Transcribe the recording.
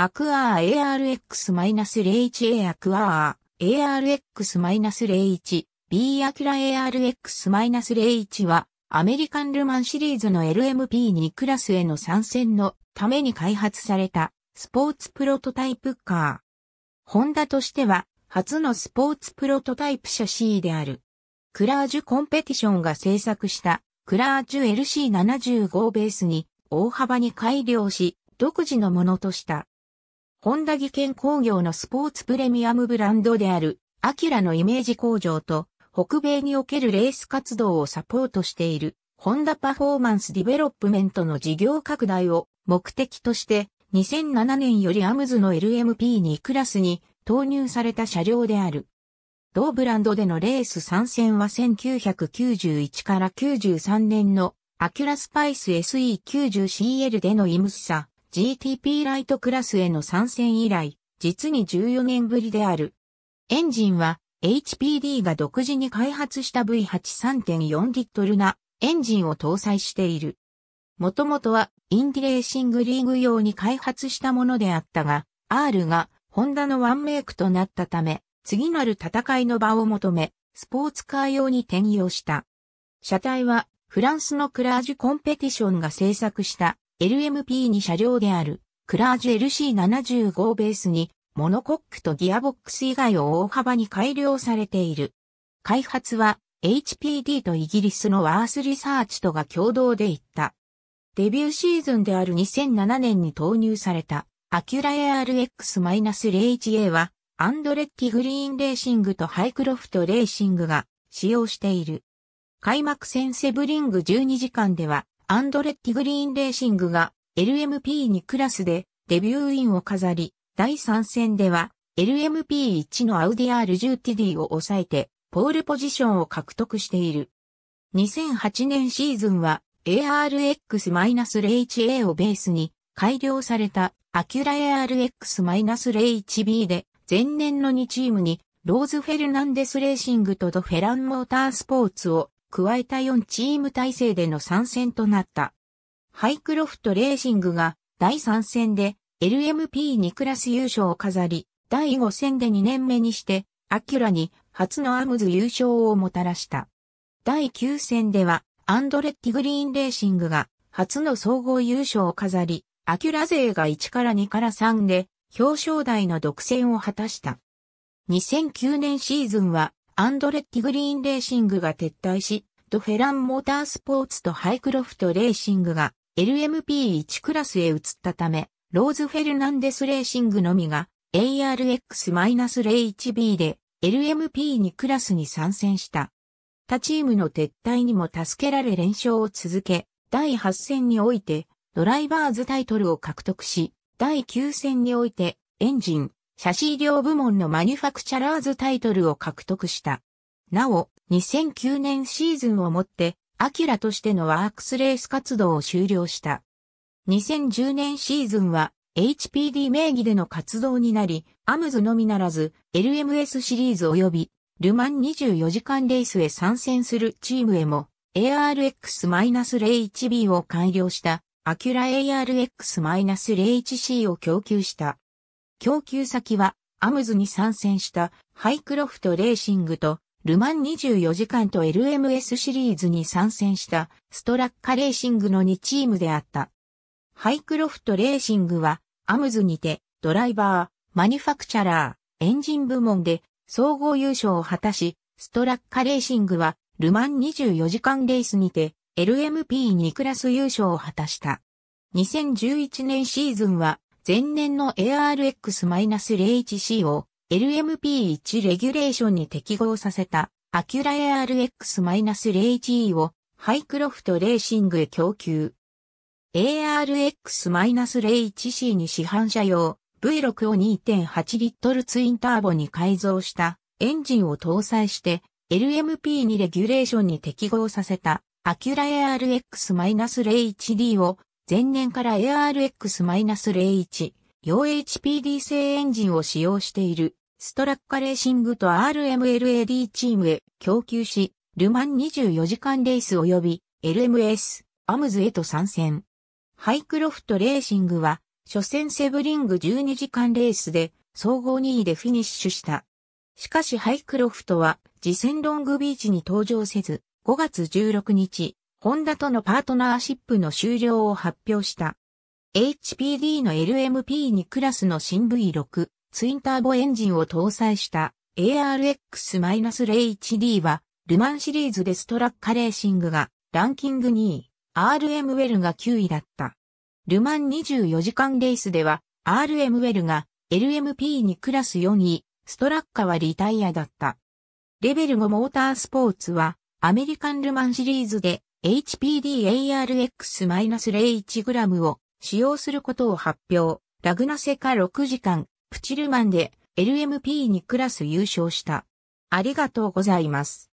アクアー ARX-01A アクアー ARX-01 B アキュラ ARX-01 はアメリカンルマンシリーズの LMP2 クラスへの参戦のために開発されたスポーツプロトタイプカー。ホンダとしては初のスポーツプロトタイプ車 C である。クラージュコンペティションが製作したクラージュ LC75 ベースに大幅に改良し独自のものとした。本田技研工業のスポーツプレミアムブランドである、アキラのイメージ工場と、北米におけるレース活動をサポートしている、ホンダパフォーマンスディベロップメントの事業拡大を目的として、2007年よりアムズの LMP2 クラスに投入された車両である。同ブランドでのレース参戦は1991から93年のアキュラスパイス SE90CL でのイムスサ、GTP ライトクラスへの参戦以来、実に14年ぶりである。エンジンは HPD が独自に開発した V83.4 リットルなエンジンを搭載している。もともとはインディレーシングリーグ用に開発したものであったが、R がホンダのワンメイクとなったため、次なる戦いの場を求め、スポーツカー用に転用した。車体はフランスのクラージュコンペティションが製作した LMP2 車両である、クラージュ LC75 ベースに、モノコックとギアボックス以外を大幅に改良されている。開発は、HPD とイギリスのワースリサーチとが共同で行った。デビューシーズンである2007年に投入された、アキュラ ARX-01A は、アンドレッティグリーンレーシングとハイクロフトレーシングが使用している。開幕戦セブリング12時間では、アンドレッティ・グリーンレーシングが LMP2 クラスでデビューインを飾り、第3戦では LMP1 のアウディ R10TD を抑えてポールポジションを獲得している。2008年シーズンは ARX-01A をベースに改良されたアキュラ ARX-01B で前年の2チームにローズ・フェルナンデス・レーシングとドフェラン・モータースポーツを加えた4チーム体制での参戦となった。ハイクロフトレーシングが第3戦で LMP2 クラス優勝を飾り、第5戦で2年目にして、アキュラに初のアムズ優勝をもたらした。第9戦では、アンドレッティグリーンレーシングが初の総合優勝を飾り、アキュラ勢が1から2から3で表彰台の独占を果たした。2009年シーズンはアンドレッティグリーンレーシングが撤退し、ドフェランモータースポーツとハイクロフトレーシングが LMP1 クラスへ移ったため、ローズ・フェルナンデスレーシングのみが ARX-01B で LMP2 クラスに参戦した。他チームの撤退にも助けられ連勝を続け、第8戦においてドライバーズタイトルを獲得し、第9戦においてエンジン、写真量部門のマニュファクチャラーズタイトルを獲得した。なお、2009年シーズンをもって、アキュラとしてのワークスレース活動を終了した。2010年シーズンは、HPD 名義での活動になり、アムズのみならず、LMS シリーズ及び、ルマン24時間レースへ参戦するチームへも、ARX-01B を改良した、アキュラ ARX-01C を供給した。供給先は、アムズに参戦したハイクロフトレーシングと、ルマン24時間と LMS シリーズに参戦したストラッカレーシングの2チームであった。ハイクロフトレーシングは、アムズにて、ドライバー、マニファクチャラー、エンジン部門で総合優勝を果たし、ストラッカレーシングは、ルマン24時間レースにて、LMP2 クラス優勝を果たした。2011年シーズンは、前年の ARX-01C を LMP1 レギュレーションに適合させたアキュラ ARX-01E をハイクロフトレーシングへ供給。ARX-01C に市販車用 V6 を2.8リットルツインターボに改造したエンジンを搭載して LMP2 レギュレーションに適合させたアキュラ ARX-01D を前年から ARX-01、用 HPD 製エンジンを使用している、ストラッカレーシングと RMLAD チームへ供給し、ルマン24時間レース及び LMS、アムズへと参戦。ハイクロフトレーシングは、初戦セブリング12時間レースで、総合2位でフィニッシュした。しかしハイクロフトは、次戦ロングビーチに登場せず、5月16日、ホンダとのパートナーシップの終了を発表した。HPD の LMP2 クラスの新 V6 ツインターボエンジンを搭載した ARX-01D はルマンシリーズでストラッカレーシングがランキング2位、RM ウェルが9位だった。ルマン24時間レースでは RM ウェルが LMP2 クラス4位、ストラッカはリタイアだった。レベル5モータースポーツはアメリカンルマンシリーズで HPDARX-01g を使用することを発表。ラグナセカ6時間、プチルマンで l m p にクラス優勝した。ありがとうございます。